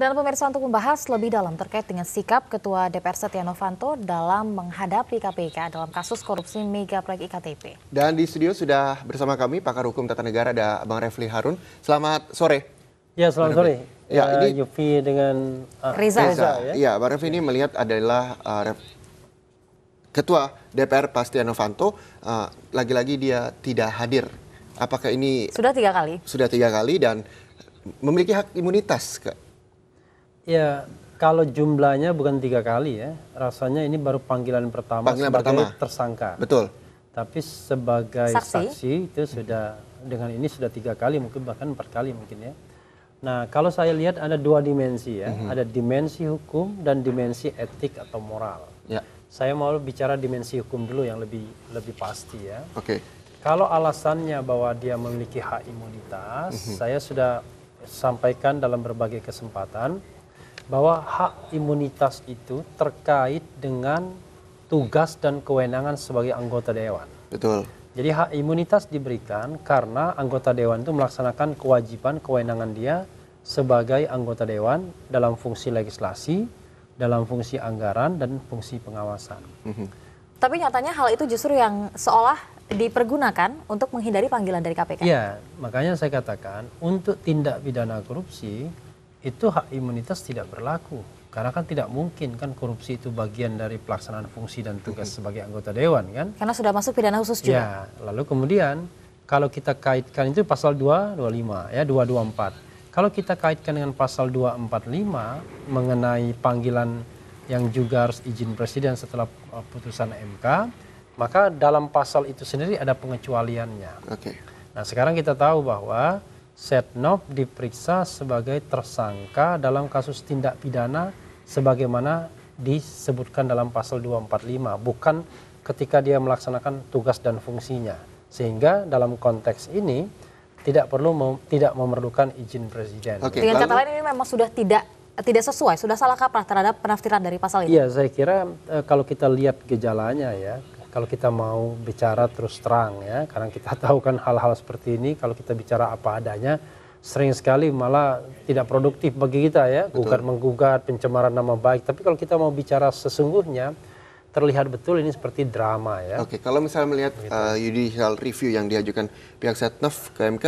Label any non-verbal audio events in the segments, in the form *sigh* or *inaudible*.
Dan pemirsa untuk membahas lebih dalam terkait dengan sikap Ketua DPR Setia Novanto dalam menghadapi KPK dalam kasus korupsi mega proyek IKTP. Dan di studio sudah bersama kami pakar hukum tata negara ada Bang Refli Harun. Selamat sore. Ya, selamat sore. Ya, uh, ini Yufi dengan uh, ah, Riza. Reza. ya? ya, Bang Refli ini melihat adalah uh, Ref... Ketua DPR Setia Novanto uh, lagi-lagi dia tidak hadir. Apakah ini sudah tiga kali? Sudah tiga kali dan memiliki hak imunitas. Ya, kalau jumlahnya bukan tiga kali ya. Rasanya ini baru panggilan pertama panggilan sebagai pertama. tersangka. Betul. Tapi sebagai saksi. saksi itu sudah dengan ini sudah tiga kali mungkin bahkan empat kali mungkin ya. Nah, kalau saya lihat ada dua dimensi ya, mm -hmm. ada dimensi hukum dan dimensi etik atau moral. Ya. Saya mau bicara dimensi hukum dulu yang lebih lebih pasti ya. Oke. Okay. Kalau alasannya bahwa dia memiliki hak imunitas, mm -hmm. saya sudah sampaikan dalam berbagai kesempatan bahwa hak imunitas itu terkait dengan tugas dan kewenangan sebagai anggota dewan. Betul. Jadi hak imunitas diberikan karena anggota dewan itu melaksanakan kewajiban kewenangan dia sebagai anggota dewan dalam fungsi legislasi, dalam fungsi anggaran dan fungsi pengawasan. Mm -hmm. Tapi nyatanya hal itu justru yang seolah dipergunakan untuk menghindari panggilan dari KPK. Iya, makanya saya katakan untuk tindak pidana korupsi itu hak imunitas tidak berlaku karena kan tidak mungkin kan korupsi itu bagian dari pelaksanaan fungsi dan tugas sebagai anggota dewan kan karena sudah masuk pidana khusus juga ya lalu kemudian kalau kita kaitkan itu pasal 225 ya 224 kalau kita kaitkan dengan pasal 245 mengenai panggilan yang juga harus izin presiden setelah uh, putusan MK maka dalam pasal itu sendiri ada pengecualiannya oke okay. nah sekarang kita tahu bahwa Setnov diperiksa sebagai tersangka dalam kasus tindak pidana sebagaimana disebutkan dalam pasal 245, bukan ketika dia melaksanakan tugas dan fungsinya. Sehingga dalam konteks ini tidak perlu mem tidak memerlukan izin presiden. Oke, Dengan kata lain ini memang sudah tidak tidak sesuai, sudah salah kaprah terhadap penafsiran dari pasal ini. Iya, saya kira e, kalau kita lihat gejalanya ya, kalau kita mau bicara terus terang ya, karena kita *laughs* tahu kan hal-hal seperti ini kalau kita bicara apa adanya sering sekali malah tidak produktif bagi kita ya, gugat menggugat pencemaran nama baik. Tapi kalau kita mau bicara sesungguhnya terlihat betul ini seperti drama ya. Oke, kalau misalnya melihat gitu. uh, judicial review yang diajukan pihak Setnov ke MK,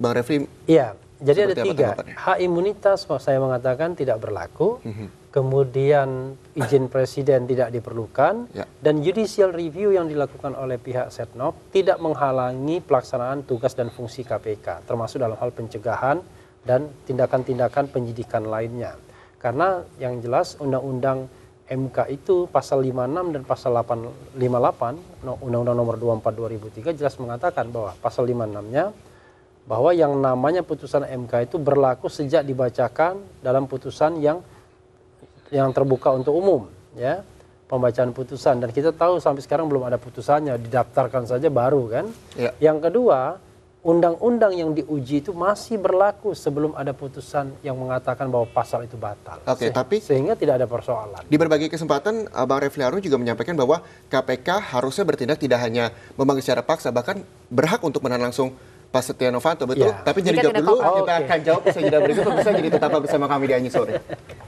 Bang Refli. Iya, jadi ada tiga. Hak imunitas saya mengatakan tidak berlaku. Mm -hmm kemudian izin presiden tidak diperlukan, ya. dan judicial review yang dilakukan oleh pihak setnov tidak menghalangi pelaksanaan tugas dan fungsi KPK, termasuk dalam hal pencegahan dan tindakan-tindakan penyidikan lainnya. Karena yang jelas undang-undang MK itu pasal 56 dan pasal 58 Undang-Undang Nomor 24 2003 jelas mengatakan bahwa pasal 56-nya bahwa yang namanya putusan MK itu berlaku sejak dibacakan dalam putusan yang yang terbuka untuk umum ya pembacaan putusan dan kita tahu sampai sekarang belum ada putusannya didaftarkan saja baru kan ya. yang kedua undang-undang yang diuji itu masih berlaku sebelum ada putusan yang mengatakan bahwa pasal itu batal oke Se tapi sehingga tidak ada persoalan di berbagai kesempatan eh, bang Refli Harun juga menyampaikan bahwa KPK harusnya bertindak tidak hanya memanggil secara paksa bahkan berhak untuk menahan langsung Pak Setia Novanto betul ya. tapi jadi jawab dulu kita okay. akan jawab usai jeda berikut bisa jadi tetap bersama kami di Anjing Sore *laughs*